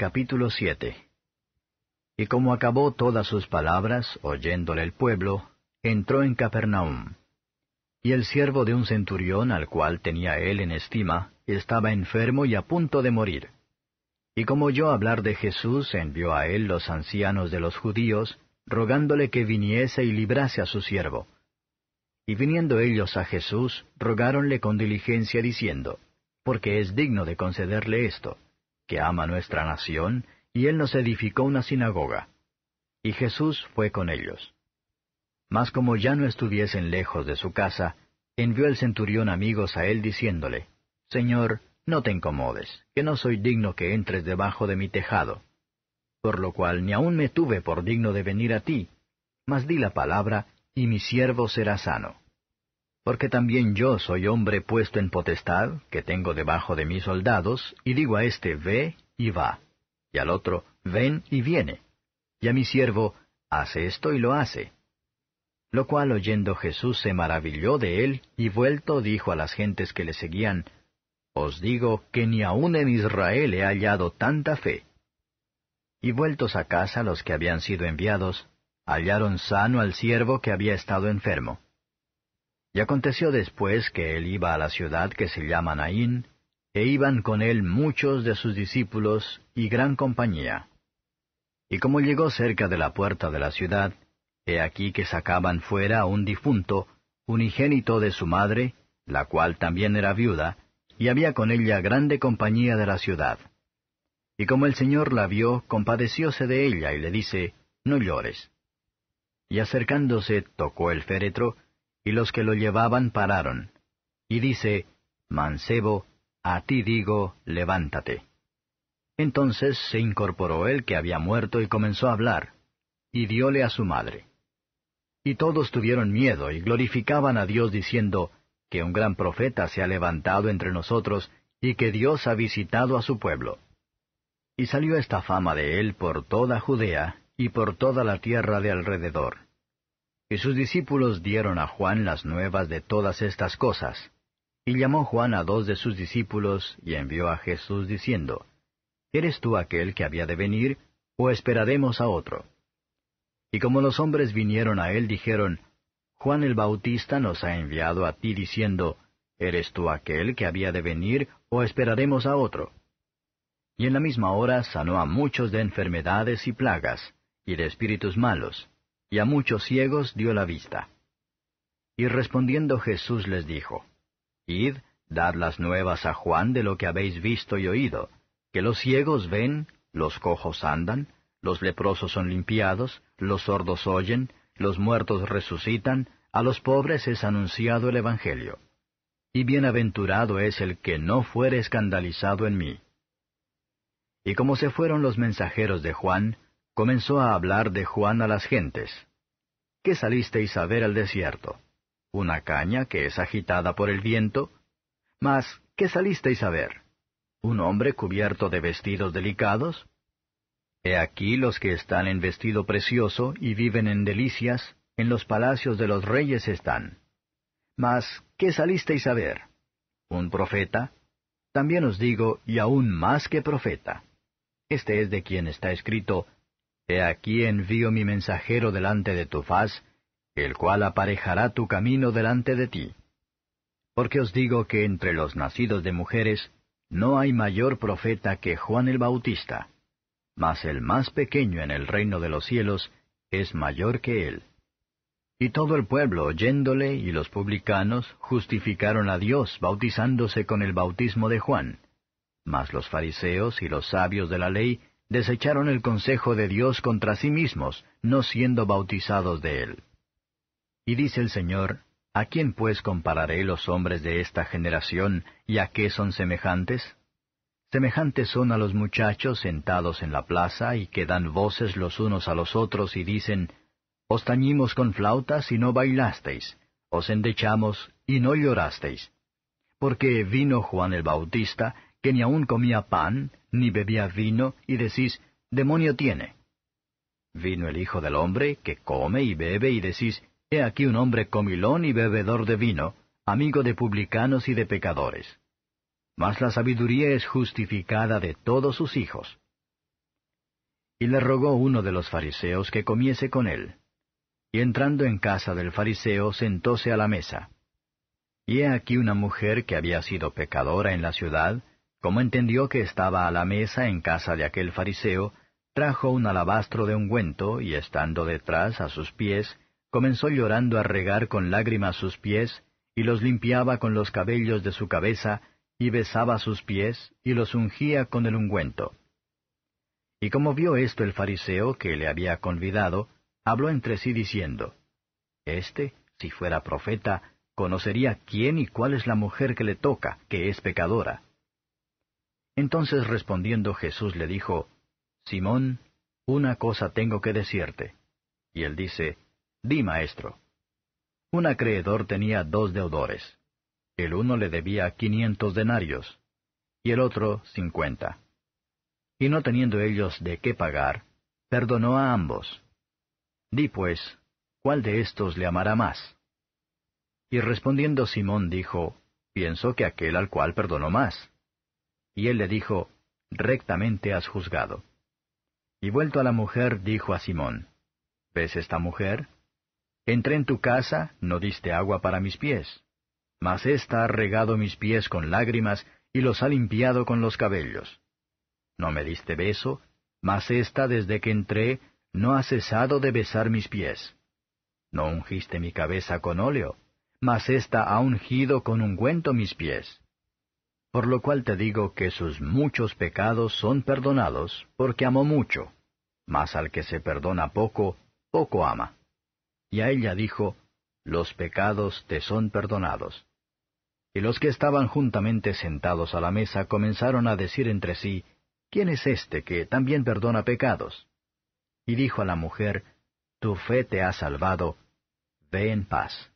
Capítulo 7 Y como acabó todas sus palabras, oyéndole el pueblo, entró en Capernaum. Y el siervo de un centurión al cual tenía él en estima, estaba enfermo y a punto de morir. Y como oyó hablar de Jesús, envió a él los ancianos de los judíos, rogándole que viniese y librase a su siervo. Y viniendo ellos a Jesús, rogáronle con diligencia diciendo, porque es digno de concederle esto que ama nuestra nación, y él nos edificó una sinagoga. Y Jesús fue con ellos. Mas como ya no estuviesen lejos de su casa, envió el centurión amigos a él diciéndole, Señor, no te incomodes, que no soy digno que entres debajo de mi tejado. Por lo cual ni aun me tuve por digno de venir a ti, mas di la palabra, y mi siervo será sano. Porque también yo soy hombre puesto en potestad, que tengo debajo de mis soldados, y digo a éste, ve y va, y al otro, ven y viene, y a mi siervo, hace esto y lo hace. Lo cual oyendo Jesús se maravilló de él, y vuelto dijo a las gentes que le seguían, Os digo que ni aun en Israel he hallado tanta fe. Y vueltos a casa los que habían sido enviados, hallaron sano al siervo que había estado enfermo. Y aconteció después que él iba a la ciudad que se llama Naín, e iban con él muchos de sus discípulos y gran compañía. Y como llegó cerca de la puerta de la ciudad, he aquí que sacaban fuera un difunto, unigénito de su madre, la cual también era viuda, y había con ella grande compañía de la ciudad. Y como el Señor la vio, compadecióse de ella y le dice, No llores. Y acercándose tocó el féretro, y los que lo llevaban pararon. Y dice, Mancebo, a ti digo, levántate. Entonces se incorporó él que había muerto y comenzó a hablar, y diole a su madre. Y todos tuvieron miedo y glorificaban a Dios diciendo, que un gran profeta se ha levantado entre nosotros y que Dios ha visitado a su pueblo. Y salió esta fama de él por toda Judea y por toda la tierra de alrededor. Y sus discípulos dieron a Juan las nuevas de todas estas cosas. Y llamó Juan a dos de sus discípulos y envió a Jesús diciendo, ¿Eres tú aquel que había de venir, o esperaremos a otro? Y como los hombres vinieron a él, dijeron, Juan el Bautista nos ha enviado a ti diciendo, ¿Eres tú aquel que había de venir, o esperaremos a otro? Y en la misma hora sanó a muchos de enfermedades y plagas, y de espíritus malos, y a muchos ciegos dio la vista. Y respondiendo Jesús les dijo, Id, dad las nuevas a Juan de lo que habéis visto y oído, que los ciegos ven, los cojos andan, los leprosos son limpiados, los sordos oyen, los muertos resucitan, a los pobres es anunciado el Evangelio. Y bienaventurado es el que no fuere escandalizado en mí. Y como se fueron los mensajeros de Juan, comenzó a hablar de Juan a las gentes. ¿Qué salisteis a ver al desierto? ¿Una caña que es agitada por el viento? Mas, ¿qué salisteis a ver? ¿Un hombre cubierto de vestidos delicados? He aquí los que están en vestido precioso y viven en delicias, en los palacios de los reyes están. Mas, ¿qué salisteis a ver? ¿Un profeta? También os digo, y aún más que profeta. Este es de quien está escrito, He aquí envío mi mensajero delante de tu faz, el cual aparejará tu camino delante de ti. Porque os digo que entre los nacidos de mujeres no hay mayor profeta que Juan el Bautista, mas el más pequeño en el reino de los cielos es mayor que él. Y todo el pueblo oyéndole y los publicanos justificaron a Dios bautizándose con el bautismo de Juan. Mas los fariseos y los sabios de la ley desecharon el consejo de Dios contra sí mismos, no siendo bautizados de él. Y dice el Señor, ¿A quién pues compararé los hombres de esta generación y a qué son semejantes? Semejantes son a los muchachos sentados en la plaza y que dan voces los unos a los otros y dicen, Os tañimos con flautas y no bailasteis, os endechamos y no llorasteis. Porque vino Juan el Bautista que ni aun comía pan, ni bebía vino, y decís, demonio tiene. Vino el Hijo del Hombre, que come y bebe, y decís, he aquí un hombre comilón y bebedor de vino, amigo de publicanos y de pecadores. Mas la sabiduría es justificada de todos sus hijos. Y le rogó uno de los fariseos que comiese con él. Y entrando en casa del fariseo, sentóse a la mesa. Y he aquí una mujer que había sido pecadora en la ciudad, como entendió que estaba a la mesa en casa de aquel fariseo, trajo un alabastro de ungüento y estando detrás a sus pies, comenzó llorando a regar con lágrimas sus pies, y los limpiaba con los cabellos de su cabeza, y besaba sus pies, y los ungía con el ungüento. Y como vio esto el fariseo que le había convidado, habló entre sí diciendo, Este, si fuera profeta, conocería quién y cuál es la mujer que le toca, que es pecadora. Entonces respondiendo Jesús le dijo, Simón, una cosa tengo que decirte. Y él dice, Di maestro. Un acreedor tenía dos deudores. El uno le debía quinientos denarios, y el otro cincuenta. Y no teniendo ellos de qué pagar, perdonó a ambos. Di pues, ¿cuál de estos le amará más? Y respondiendo Simón dijo, Pienso que aquel al cual perdonó más. Y él le dijo, Rectamente has juzgado. Y vuelto a la mujer, dijo a Simón, ¿Ves esta mujer? Entré en tu casa, no diste agua para mis pies. Mas ésta ha regado mis pies con lágrimas y los ha limpiado con los cabellos. No me diste beso, mas ésta desde que entré no ha cesado de besar mis pies. No ungiste mi cabeza con óleo, mas ésta ha ungido con ungüento mis pies. Por lo cual te digo que sus muchos pecados son perdonados, porque amó mucho. Mas al que se perdona poco, poco ama. Y a ella dijo, Los pecados te son perdonados. Y los que estaban juntamente sentados a la mesa comenzaron a decir entre sí, ¿quién es este que también perdona pecados? Y dijo a la mujer, Tu fe te ha salvado, ve en paz.